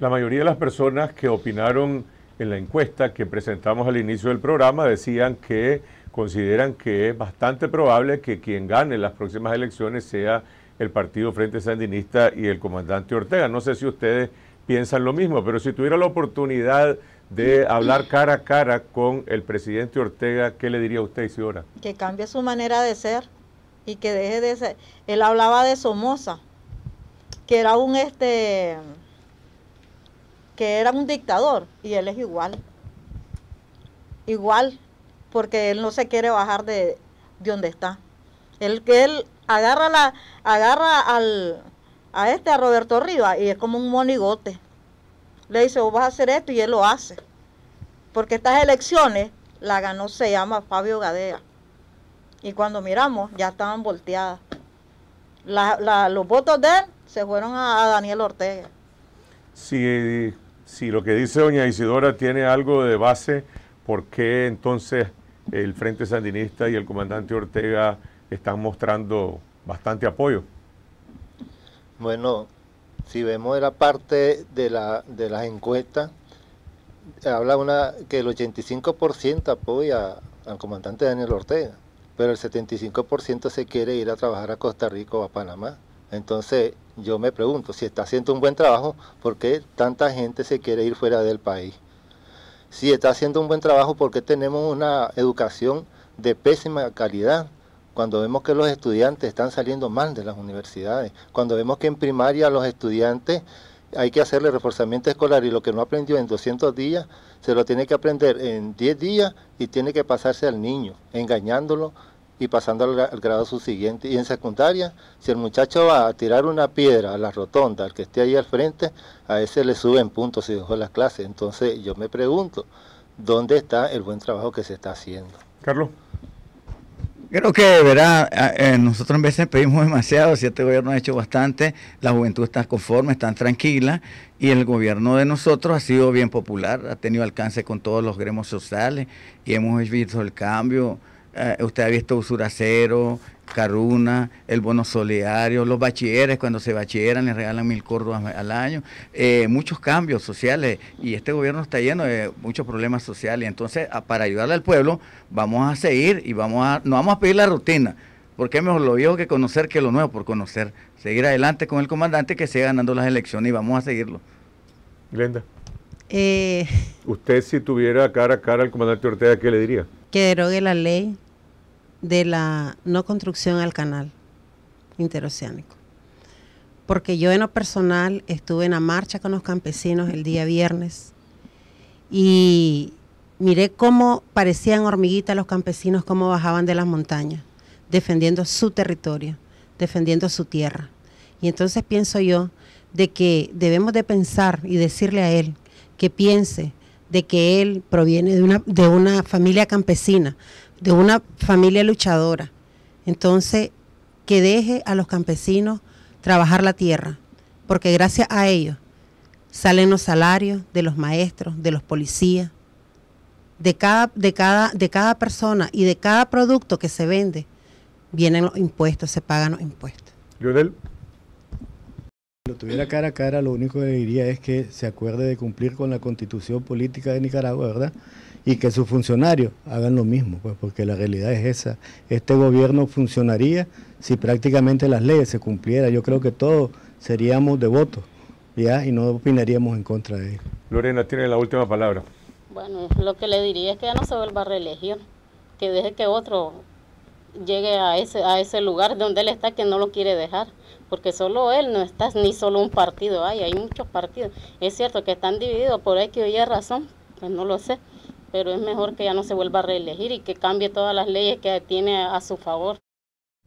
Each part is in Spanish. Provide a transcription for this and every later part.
La mayoría de las personas que opinaron en la encuesta que presentamos al inicio del programa decían que consideran que es bastante probable que quien gane las próximas elecciones sea el Partido Frente Sandinista y el comandante Ortega. No sé si ustedes piensan lo mismo, pero si tuviera la oportunidad de hablar cara a cara con el presidente Ortega, ¿qué le diría a usted, Isidora? Que cambie su manera de ser y que deje de ser. Él hablaba de Somoza, que era un este que era un dictador y él es igual. Igual, porque él no se quiere bajar de, de donde está. Él que él agarra la agarra al a este a Roberto Rivas y es como un monigote. Le dice, "Vos vas a hacer esto" y él lo hace. Porque estas elecciones la ganó se llama Fabio Gadea. Y cuando miramos, ya estaban volteadas. los votos de él se fueron a, Daniel Ortega. Sí, si lo que dice doña Isidora tiene algo de base, ¿por qué entonces el Frente Sandinista y el comandante Ortega están mostrando bastante apoyo? Bueno, si vemos la parte de, la, de las encuestas, habla una que el 85% apoya al comandante Daniel Ortega, pero el 75% se quiere ir a trabajar a Costa Rica o a Panamá. Entonces yo me pregunto, si está haciendo un buen trabajo, ¿por qué tanta gente se quiere ir fuera del país? Si está haciendo un buen trabajo, ¿por qué tenemos una educación de pésima calidad? Cuando vemos que los estudiantes están saliendo mal de las universidades, cuando vemos que en primaria los estudiantes hay que hacerle reforzamiento escolar y lo que no aprendió en 200 días, se lo tiene que aprender en 10 días y tiene que pasarse al niño, engañándolo y pasando al, grado subsiguiente. Y en secundaria, si el muchacho va a tirar una piedra a la rotonda, al que esté ahí al frente, a ese le suben puntos y dejó las clases. Entonces yo me pregunto, ¿dónde está el buen trabajo que se está haciendo? Carlos. Creo que, de verdad, eh, nosotros en veces pedimos demasiado, si este gobierno ha hecho bastante, la juventud está conforme, está tranquila, y el gobierno de nosotros ha sido bien popular, ha tenido alcance con todos los gremios sociales, y hemos visto el cambio, eh, usted ha visto Usura Cero, Caruna, el bono solidario, los bachilleres cuando se bachilleran les regalan mil córdobas al año, eh, muchos cambios sociales y este gobierno está lleno de muchos problemas sociales. Entonces, para ayudarle al pueblo vamos a seguir y vamos a, no vamos a pedir la rutina, porque es mejor lo viejo que conocer que lo nuevo por conocer. Seguir adelante con el comandante que siga ganando las elecciones y vamos a seguirlo. Glenda. Eh. Usted si tuviera cara a cara al comandante Ortega, ¿qué le diría? que derogue la ley de la no construcción al canal interoceánico. Porque yo en lo personal estuve en la marcha con los campesinos el día viernes y miré cómo parecían hormiguitas los campesinos, cómo bajaban de las montañas, defendiendo su territorio, defendiendo su tierra. Y entonces pienso yo de que debemos de pensar y decirle a él que piense de que él proviene de una, de una familia campesina, de una familia luchadora. Entonces, que deje a los campesinos trabajar la tierra, porque gracias a ellos salen los salarios de los maestros, de los policías, de cada, de cada, de cada persona y de cada producto que se vende, vienen los impuestos, se pagan los impuestos. Lionel. Lo tuviera cara a cara, lo único que le diría es que se acuerde de cumplir con la constitución política de Nicaragua, ¿verdad? Y que sus funcionarios hagan lo mismo, pues, porque la realidad es esa. Este gobierno funcionaría si prácticamente las leyes se cumplieran. Yo creo que todos seríamos devotos, ¿ya? Y no opinaríamos en contra de él. Lorena, tiene la última palabra. Bueno, lo que le diría es que ya no se vuelva a que deje que otro llegue a ese, a ese lugar donde él está que no lo quiere dejar, porque solo él no está, ni solo un partido hay, hay muchos partidos. Es cierto que están divididos por X o Y razón, pues no lo sé, pero es mejor que ya no se vuelva a reelegir y que cambie todas las leyes que tiene a su favor.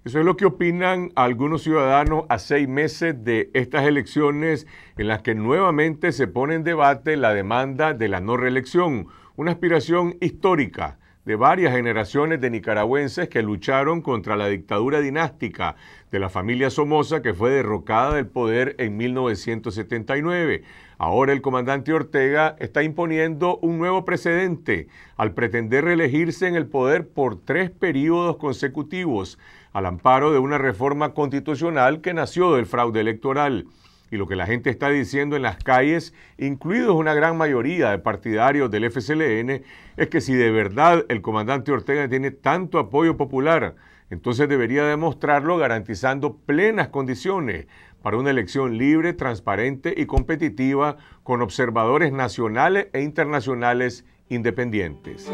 Eso es lo que opinan algunos ciudadanos a seis meses de estas elecciones en las que nuevamente se pone en debate la demanda de la no reelección, una aspiración histórica de varias generaciones de nicaragüenses que lucharon contra la dictadura dinástica de la familia Somoza que fue derrocada del poder en 1979. Ahora el comandante Ortega está imponiendo un nuevo precedente al pretender reelegirse en el poder por tres periodos consecutivos, al amparo de una reforma constitucional que nació del fraude electoral y lo que la gente está diciendo en las calles, incluidos una gran mayoría de partidarios del FCLN, es que si de verdad el comandante Ortega tiene tanto apoyo popular, entonces debería demostrarlo garantizando plenas condiciones para una elección libre, transparente y competitiva con observadores nacionales e internacionales independientes.